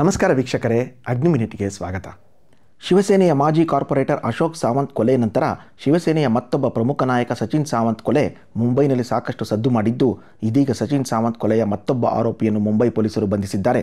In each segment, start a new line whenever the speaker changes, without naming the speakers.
ನಮಸ್ಕಾರ ವೀಕ್ಷಕರೇ ಅಗ್ನಿಮಿನಿಟಿಗೆ ಸ್ವಾಗತ ಶಿವಸೇನೆಯ ಮಾಜಿ ಕಾರ್ಪೊರೇಟರ್ ಅಶೋಕ್ ಸಾವಂತ್ ಕೊಲೆ ನಂತರ ಶಿವಸೇನೆಯ ಮತ್ತೊಬ್ಬ ಪ್ರಮುಖ ನಾಯಕ ಸಚಿನ್ ಸಾವಂತ್ ಕೊಲೆ ಮುಂಬೈನಲ್ಲಿ ಸಾಕಷ್ಟು ಸದ್ದು ಮಾಡಿದ್ದು ಇದೀಗ ಸಚಿನ್ ಸಾವಂತ್ ಕೊಲೆಯ ಮತ್ತೊಬ್ಬ ಆರೋಪಿಯನ್ನು ಮುಂಬೈ ಪೊಲೀಸರು ಬಂಧಿಸಿದ್ದಾರೆ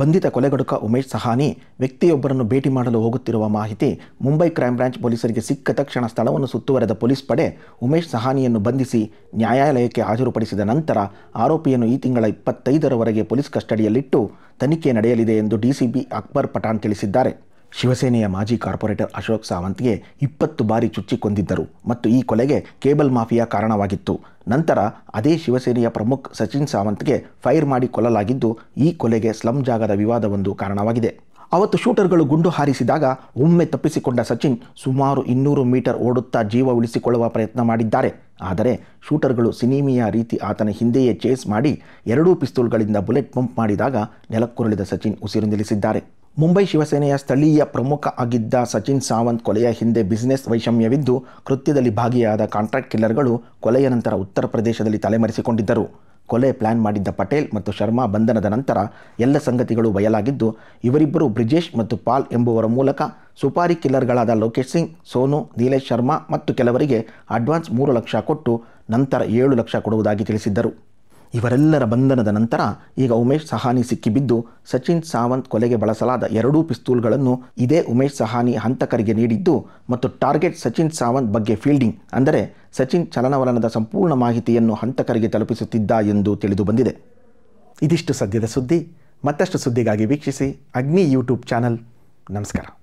ಬಂಧಿತ ಕೊಲೆಗಡುಕ ಉಮೇಶ್ ಸಹಾನಿ ವ್ಯಕ್ತಿಯೊಬ್ಬರನ್ನು ಭೇಟಿ ಮಾಡಲು ಹೋಗುತ್ತಿರುವ ಮಾಹಿತಿ ಮುಂಬೈ ಕ್ರೈಂ ಬ್ರಾಂಚ್ ಪೊಲೀಸರಿಗೆ ಸಿಕ್ಕ ತಕ್ಷಣ ಸ್ಥಳವನ್ನು ಸುತ್ತುವರೆದ ಪೊಲೀಸ್ ಪಡೆ ಉಮೇಶ್ ಸಹಾನಿಯನ್ನು ಬಂಧಿಸಿ ನ್ಯಾಯಾಲಯಕ್ಕೆ ಹಾಜರುಪಡಿಸಿದ ನಂತರ ಆರೋಪಿಯನ್ನು ಈ ತಿಂಗಳ ಇಪ್ಪತ್ತೈದರವರೆಗೆ ಪೊಲೀಸ್ ಕಸ್ಟಡಿಯಲ್ಲಿಟ್ಟು ತನಿಖೆ ನಡೆಯಲಿದೆ ಎಂದು ಡಿಸಿಪಿ ಅಕ್ಬರ್ ಪಠಾಣ್ ತಿಳಿಸಿದ್ದಾರೆ ಶಿವಸೇನೆಯ ಮಾಜಿ ಕಾರ್ಪೊರೇಟರ್ ಅಶೋಕ್ ಸಾವಂತ್ಗೆ ಇಪ್ಪತ್ತು ಬಾರಿ ಚುಚ್ಚಿಕೊಂಡಿದ್ದರು ಮತ್ತು ಈ ಕೊಲೆಗೆ ಕೇಬಲ್ ಮಾಫಿಯಾ ಕಾರಣವಾಗಿತ್ತು ನಂತರ ಅದೇ ಶಿವಸೇನೆಯ ಪ್ರಮುಖ ಸಚಿನ್ ಸಾವಂತ್ಗೆ ಫೈರ್ ಮಾಡಿ ಕೊಲ್ಲಲಾಗಿದ್ದು ಈ ಕೊಲೆಗೆ ಸ್ಲಂ ಜಾಗದ ವಿವಾದವೊಂದು ಕಾರಣವಾಗಿದೆ ಅವತ್ತು ಶೂಟರ್ಗಳು ಗುಂಡು ಹಾರಿಸಿದಾಗ ಒಮ್ಮೆ ತಪ್ಪಿಸಿಕೊಂಡ ಸಚಿನ್ ಸುಮಾರು ಇನ್ನೂರು ಮೀಟರ್ ಓಡುತ್ತಾ ಜೀವ ಉಳಿಸಿಕೊಳ್ಳುವ ಪ್ರಯತ್ನ ಮಾಡಿದ್ದಾರೆ ಆದರೆ ಶೂಟರ್ಗಳು ಸಿನಿಮೀಯ ರೀತಿ ಆತನ ಹಿಂದೆಯೇ ಚೇಸ್ ಮಾಡಿ ಎರಡೂ ಪಿಸ್ತೂಲ್ಗಳಿಂದ ಬುಲೆಟ್ ಪಂಪ್ ಮಾಡಿದಾಗ ನೆಲಕ್ಕುರುಳಿದ ಸಚಿನ್ ಉಸಿರು ನಿಲ್ಲಿಸಿದ್ದಾರೆ ಮುಂಬೈ ಶಿವಸೇನೆಯ ಸ್ಥಳೀಯ ಪ್ರಮುಖ ಆಗಿದ್ದ ಸಚಿನ್ ಸಾವಂತ್ ಕೊಲೆಯ ಹಿಂದೆ ಬಿಸಿನೆಸ್ ವೈಷಮ್ಯವಿದ್ದು ಕೃತ್ಯದಲ್ಲಿ ಭಾಗಿಯಾದ ಕಾಂಟ್ರಾಕ್ಟ್ ಕಿಲ್ಲರ್ಗಳು ಕೊಲೆಯ ನಂತರ ಉತ್ತರ ಪ್ರದೇಶದಲ್ಲಿ ತಲೆಮರೆಸಿಕೊಂಡಿದ್ದರು ಕೊಲೆ ಪ್ಲಾನ್ ಮಾಡಿದ್ದ ಪಟೇಲ್ ಮತ್ತು ಶರ್ಮಾ ಬಂಧನದ ನಂತರ ಎಲ್ಲ ಸಂಗತಿಗಳು ಬಯಲಾಗಿದ್ದು ಇವರಿಬ್ಬರು ಬ್ರಿಜೇಶ್ ಮತ್ತು ಪಾಲ್ ಎಂಬುವರ ಮೂಲಕ ಸುಪಾರಿ ಕಿಲ್ಲರ್ಗಳಾದ ಲೋಕೇಶ್ ಸಿಂಗ್ ಸೋನು ನೀಲೇಶ್ ಶರ್ಮಾ ಮತ್ತು ಕೆಲವರಿಗೆ ಅಡ್ವಾನ್ಸ್ ಮೂರು ಲಕ್ಷ ಕೊಟ್ಟು ನಂತರ ಏಳು ಲಕ್ಷ ಕೊಡುವುದಾಗಿ ತಿಳಿಸಿದ್ದರು ಇವರೆಲ್ಲರ ಬಂಧನದ ನಂತರ ಈಗ ಉಮೇಶ್ ಸಹಾನಿ ಸಿಕ್ಕಿಬಿದ್ದು ಸಚಿನ್ ಸಾವಂತ್ ಕೊಲೆಗೆ ಬಳಸಲಾದ ಎರಡೂ ಪಿಸ್ತೂಲ್ಗಳನ್ನು ಇದೇ ಉಮೇಶ್ ಸಹಾನಿ ಹಂತಕರಿಗೆ ನೀಡಿದ್ದು ಮತ್ತು ಟಾರ್ಗೆಟ್ ಸಚಿನ್ ಸಾವಂತ್ ಬಗ್ಗೆ ಫೀಲ್ಡಿಂಗ್ ಅಂದರೆ ಸಚಿನ್ ಚಲನವಲನದ ಸಂಪೂರ್ಣ ಮಾಹಿತಿಯನ್ನು ಹಂತಕರಿಗೆ ತಲುಪಿಸುತ್ತಿದ್ದ ಎಂದು ತಿಳಿದು ಬಂದಿದೆ ಇದಿಷ್ಟು ಸದ್ಯದ ಸುದ್ದಿ ಮತ್ತಷ್ಟು ಸುದ್ದಿಗಾಗಿ ವೀಕ್ಷಿಸಿ ಅಗ್ನಿ ಯೂಟ್ಯೂಬ್ ಚಾನಲ್ ನಮಸ್ಕಾರ